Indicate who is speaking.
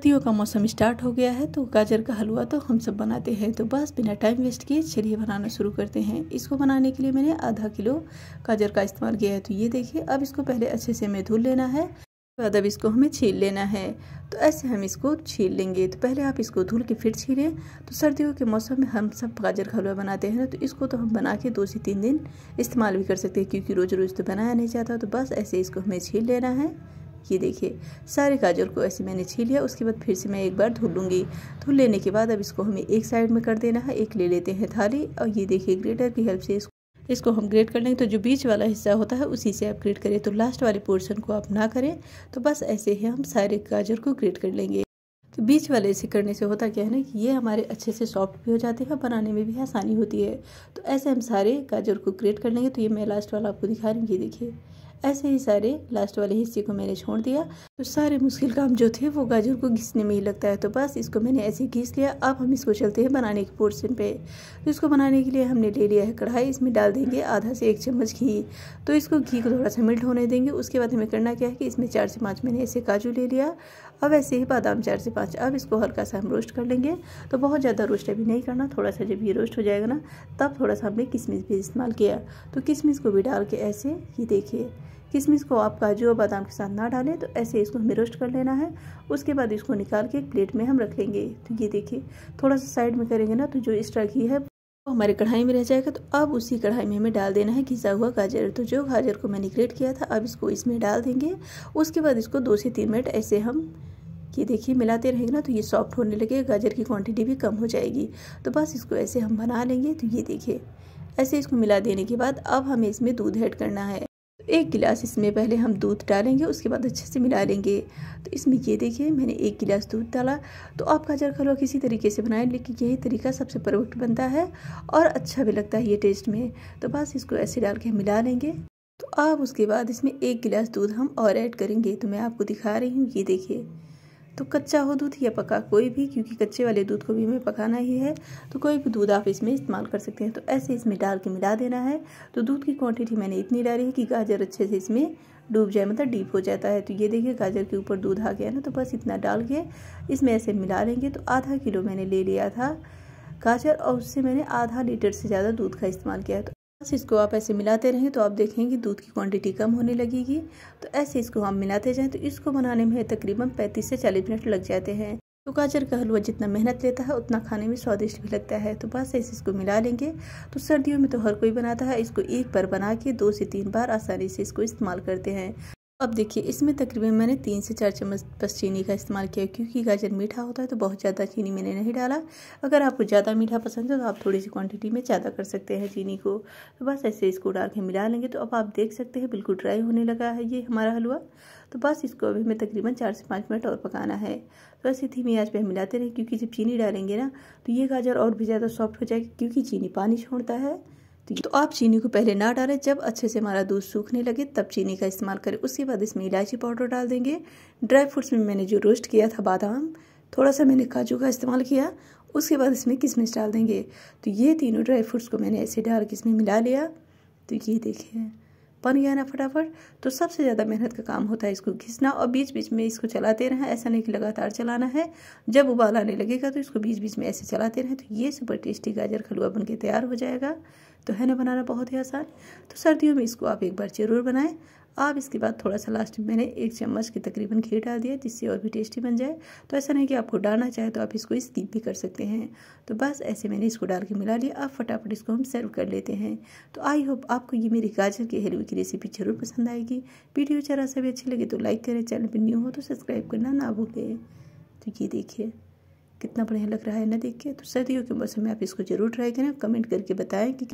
Speaker 1: सर्दियों का मौसम स्टार्ट हो गया है तो गाजर का हलवा तो हम सब बनाते हैं तो बस बिना टाइम वेस्ट किए चलिए बनाना शुरू करते हैं इसको बनाने के लिए मैंने आधा किलो गाजर का इस्तेमाल किया है तो ये देखिए अब इसको पहले अच्छे से हमें धुल लेना है उसके बाद अब इसको हमें छील लेना है तो ऐसे हम इसको छील लेंगे तो पहले आप इसको धुल के फिर छीलें तो सर्दियों के मौसम में हम सब गाजर का हलवा बनाते हैं तो इसको तो हम बना के दो से तीन दिन इस्तेमाल भी कर सकते हैं क्योंकि रोज़ रोज़ तो बनाया नहीं जाता तो बस ऐसे इसको हमें छील लेना है ये देखिए सारे गाजर को ऐसे मैंने छील लिया उसके बाद फिर से मैं एक बार धुल लूँगी धुल लेने के बाद अब इसको हमें एक साइड में कर देना है एक ले लेते हैं थाली और ये देखिए ग्रेटर की हेल्प से इसको इसको हम ग्रेट कर लेंगे तो जो बीच वाला हिस्सा होता है उसी से आप ग्रेट करें तो लास्ट वाले पोर्शन को आप ना करें तो बस ऐसे ही हम सारे गाजर को ग्रेट कर लेंगे तो बीच वाले से करने से होता क्या है ना कि ये हमारे अच्छे से सॉफ्ट भी हो जाते हैं बनाने में भी आसानी होती है तो ऐसे हम सारे गाजर को ग्रेट कर लेंगे तो ये मैं लास्ट वाला आपको दिखा रही हूँ ये देखिए ऐसे ही सारे लास्ट वाले हिस्से को मैंने छोड़ दिया तो सारे मुश्किल काम जो थे वो गाजर को घिसने में ही लगता है तो बस इसको मैंने ऐसे घिस लिया अब हम इसको चलते हैं बनाने के पोर्शन पे तो इसको बनाने के लिए हमने ले लिया है कढ़ाई इसमें डाल देंगे आधा से एक चम्मच घी तो इसको घी को थोड़ा सा मिल्ट होने देंगे उसके बाद हमें करना क्या है कि इसमें चार से पाँच मैंने ऐसे काजू ले लिया अब ऐसे ही बादाम चार से पाँच अब इसको हल्का सा हम रोस्ट कर लेंगे तो बहुत ज़्यादा रोस्ट अभी नहीं करना थोड़ा सा जब ये रोस्ट हो जाएगा ना तब थोड़ा सा हमने किशमिश भी इस्तेमाल किया तो किशमिश को भी डाल के ऐसे ही देखिए किशमिश को आप काजू और बादाम के साथ ना डालें तो ऐसे इसको हमें रोस्ट कर लेना है उसके बाद इसको निकाल के एक प्लेट में हम रख लेंगे तो ये देखिए थोड़ा सा साइड में करेंगे ना तो जो एक्स्ट्रा घी है वो हमारे कढ़ाई में रह जाएगा तो अब उसी कढ़ाई में हमें डाल देना है घिसा हुआ गाजर तो जो गाजर को मैंने ग्रेट किया था अब इसको इसमें डाल देंगे उसके बाद इसको दो से तीन मिनट ऐसे हम कि देखिए मिलाते रहेंगे ना तो ये सॉफ्ट होने लगे गाजर की क्वांटिटी भी कम हो जाएगी तो बस इसको ऐसे हम बना लेंगे तो ये देखिए ऐसे इसको मिला देने के बाद अब हमें इसमें दूध ऐड करना है एक गिलास इसमें पहले हम दूध डालेंगे उसके बाद अच्छे से मिला लेंगे तो इसमें ये देखिए मैंने एक गिलास दूध डाला तो आप गाजर का हलवा किसी तरीके से बनाएं लेकिन यही तरीका सबसे परफेक्ट बनता है और अच्छा भी लगता है ये टेस्ट में तो बस इसको ऐसे डाल के हम मिला लेंगे तो अब उसके बाद इसमें एक गिलास दूध हम और ऐड करेंगे तो मैं आपको दिखा रही हूँ ये देखिए तो कच्चा हो दूध या पका कोई भी क्योंकि कच्चे वाले दूध को भी हमें पकाना ही है तो कोई भी दूध आप इसमें इस्तेमाल कर सकते हैं तो ऐसे इसमें डाल के मिला देना है तो दूध की क्वांटिटी मैंने इतनी डाली है कि गाजर अच्छे से इसमें डूब जाए मतलब डीप हो जाता है तो ये देखिए गाजर के ऊपर दूध आ गया ना तो बस इतना डाल के इसमें ऐसे मिला लेंगे तो आधा किलो मैंने ले लिया था गाजर और उससे मैंने आधा लीटर से ज़्यादा दूध का इस्तेमाल किया है तो बस इसको आप ऐसे मिलाते रहें तो आप देखेंगे दूध की क्वांटिटी कम होने लगेगी तो ऐसे इसको हम मिलाते जाएं तो इसको बनाने में तकरीबन 35 से 40 मिनट लग जाते हैं तो गाजर का हलवा जितना मेहनत लेता है उतना खाने में स्वादिष्ट भी लगता है तो बस ऐसे इसको मिला लेंगे तो सर्दियों में तो हर कोई बनाता है इसको एक बार बना के दो से तीन बार आसानी से इसको इस्तेमाल करते हैं अब देखिए इसमें तकरीबन मैंने तीन से चार चम्मच बस चीनी का इस्तेमाल किया क्योंकि गाजर मीठा होता है तो बहुत ज़्यादा चीनी मैंने नहीं डाला अगर आपको ज़्यादा मीठा पसंद है तो आप थोड़ी सी क्वांटिटी में ज़्यादा कर सकते हैं चीनी को तो बस ऐसे इसको डाल के मिला लेंगे तो अब आप देख सकते हैं बिल्कुल ड्राई होने लगा है ये हमारा हलवा तो बस इसको अभी हमें तकरीबन चार से पाँच मिनट और पकाना है तो ऐसे धीमी आज पर हम मिलाते रहें क्योंकि जब चीनी डालेंगे ना तो ये गाजर और भी ज़्यादा सॉफ्ट हो जाएगी क्योंकि चीनी पानी छोड़ता है तो आप चीनी को पहले ना डालें जब अच्छे से हमारा दूध सूखने लगे तब चीनी का इस्तेमाल करें उसके बाद इसमें इलायची पाउडर डाल देंगे ड्राई फ्रूट्स में मैंने जो रोस्ट किया था बादाम थोड़ा सा मैंने काजू का इस्तेमाल किया उसके बाद इसमें किशमिश डाल देंगे तो ये तीनों ड्राई फ्रूट्स को मैंने ऐसे डाल के इसमें मिला लिया तो ये देखें बन गया ना फटाफट तो सबसे ज़्यादा मेहनत का काम होता है इसको घिसना और बीच बीच में इसको चलाते रहना ऐसा नहीं कि लगातार चलाना है जब उबाल आने लगेगा तो इसको बीच बीच में ऐसे चलाते रहें तो ये सुपर टेस्टी गाजर हलवा बन के तैयार हो जाएगा तो है ना बनाना बहुत ही आसान तो सर्दियों में इसको आप एक बार ज़रूर बनाएँ अब इसके बाद थोड़ा सा लास्ट में मैंने एक चम्मच के तकरीबन घी डाल दिया जिससे और भी टेस्टी बन जाए तो ऐसा नहीं कि आपको डालना चाहे तो आप इसको इस दीप भी कर सकते हैं तो बस ऐसे मैंने इसको डाल के मिला लिया अब फटाफट इसको हम सर्व कर लेते हैं तो आई होप आपको ये मेरी गाजर के हलवे की रेसिपी ज़रूर पसंद आएगी वीडियो चारा सा भी अच्छी लगे तो लाइक करें चैनल पर न्यू हो तो सब्सक्राइब करना ना भूलें तो ये देखिए कितना बढ़िया लग रहा है ना देख के तो सर्दियों के मौसम में आप इसको ज़रूर ट्राई करें कमेंट करके बताएँ कि